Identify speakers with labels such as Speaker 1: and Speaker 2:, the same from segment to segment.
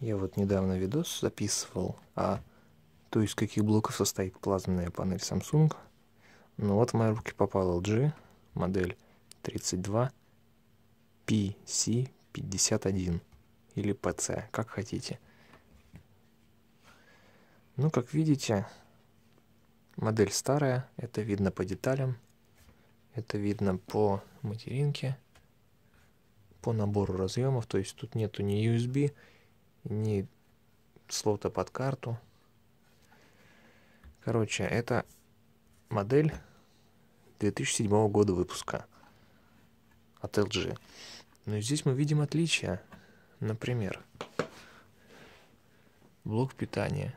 Speaker 1: Я вот недавно видос записывал о а то из каких блоков состоит плазменная панель Samsung. Ну вот в мои руки попал LG, модель 32PC51 или PC, как хотите. Ну, как видите, модель старая, это видно по деталям, это видно по материнке, по набору разъемов, то есть тут нету ни USB, ни слота под карту. Короче, это модель 2007 года выпуска от LG. Но ну здесь мы видим отличия. Например, блок питания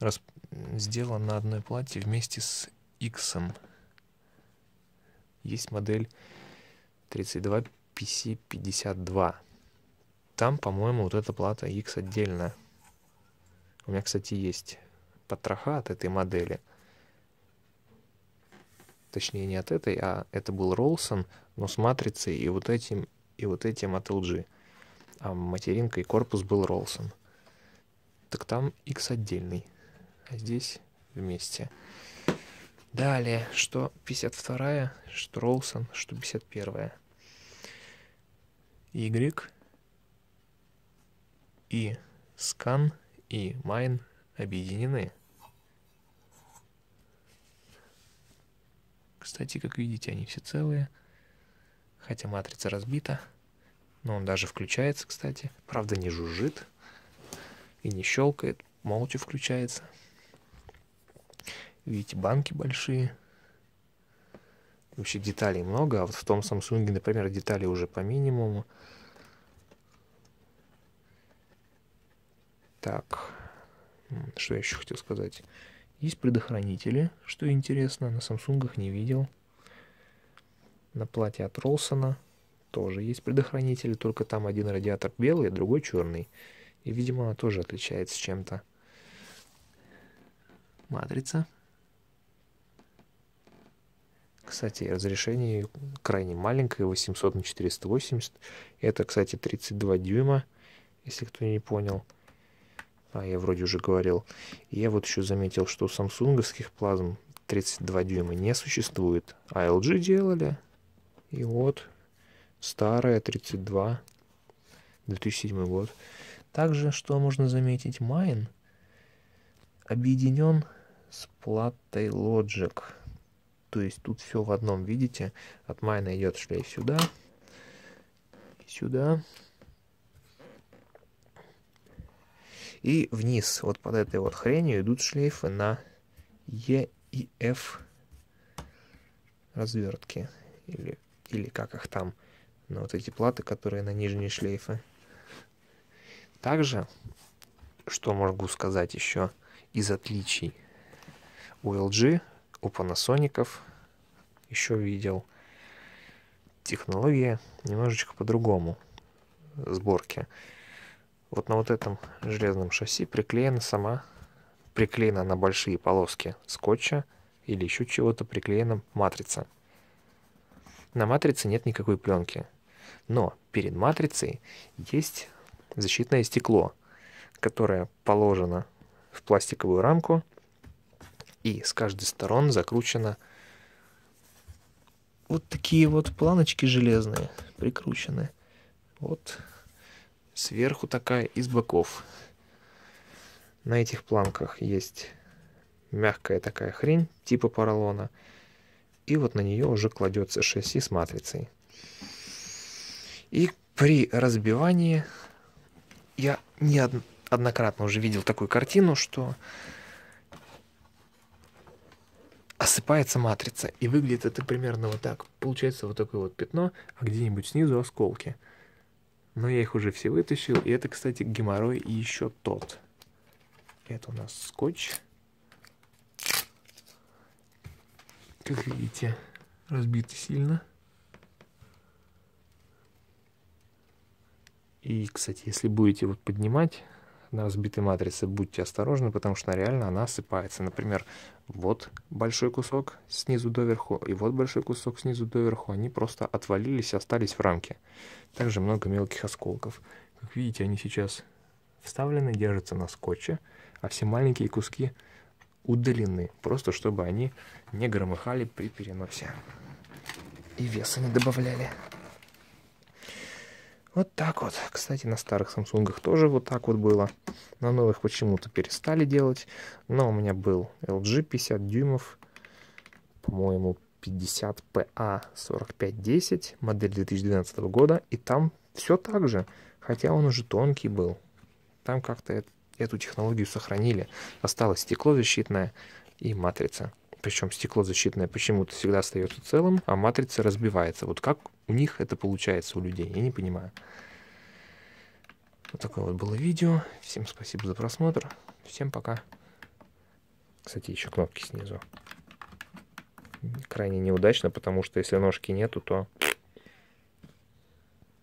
Speaker 1: Расп... сделан на одной плате вместе с X. Есть модель 32PC52. Там, по-моему, вот эта плата X отдельная. У меня, кстати, есть потроха от этой модели. Точнее, не от этой, а это был Ролсон, но с матрицей и вот этим, и вот этим от LG. А материнка и корпус был Ролсон. Так там X отдельный, а здесь вместе. Далее, что 52 что Ролсон, что 51 Y и scan и mine объединены. Кстати, как видите, они все целые, хотя матрица разбита. Но он даже включается, кстати. Правда, не жужжит и не щелкает. Молча включается. Видите, банки большие. Вообще деталей много, а вот в том Samsung, например, деталей уже по минимуму. Так, что я еще хотел сказать? Есть предохранители, что интересно, на Самсунгах не видел. На плате от Ролсона тоже есть предохранители, только там один радиатор белый, а другой черный. И, видимо, она тоже отличается чем-то. Матрица. Кстати, разрешение крайне маленькое, 800 на 480. Это, кстати, 32 дюйма, если кто не понял а я вроде уже говорил. я вот еще заметил, что у самсунговских плазм 32 дюйма не существует, а LG делали. И вот старая 32, 2007 год. Также, что можно заметить, Майн объединен с платой Logic. То есть тут все в одном, видите? От майна идет шлейф сюда, сюда, И вниз, вот под этой вот хренью, идут шлейфы на E и F развертки. Или, или как их там, на вот эти платы, которые на нижние шлейфы. Также, что могу сказать еще из отличий у LG, у Panasonic, еще видел, технология немножечко по-другому сборки. Вот на вот этом железном шасси приклеена сама, приклеена на большие полоски скотча или еще чего-то приклеена матрица. На матрице нет никакой пленки, но перед матрицей есть защитное стекло, которое положено в пластиковую рамку и с каждой стороны закручено вот такие вот планочки железные, прикручены. Вот Сверху такая и боков. На этих планках есть мягкая такая хрень типа поролона. И вот на нее уже кладется шасси с матрицей. И при разбивании я неоднократно уже видел такую картину, что осыпается матрица. И выглядит это примерно вот так. Получается вот такое вот пятно, а где-нибудь снизу осколки. Но я их уже все вытащил. И это, кстати, геморрой и еще тот. Это у нас скотч. Как видите, разбиты сильно. И, кстати, если будете вот поднимать, на разбитой матрице будьте осторожны, потому что реально она осыпается. Например, вот большой кусок снизу доверху и вот большой кусок снизу доверху. Они просто отвалились и остались в рамке. Также много мелких осколков. Как видите, они сейчас вставлены, держатся на скотче, а все маленькие куски удалены, просто чтобы они не громыхали при переносе. И веса не добавляли. Вот так вот. Кстати, на старых Samsung тоже вот так вот было. На новых почему-то перестали делать. Но у меня был LG 50 дюймов, по-моему, 50PA4510, а, модель 2012 года. И там все так же, хотя он уже тонкий был. Там как-то эту технологию сохранили. Осталось стекло защитное и матрица причем стекло защитное почему-то всегда остается целым, а матрица разбивается. Вот как у них это получается, у людей, я не понимаю. Вот такое вот было видео. Всем спасибо за просмотр. Всем пока. Кстати, еще кнопки снизу. Крайне неудачно, потому что если ножки нету, то...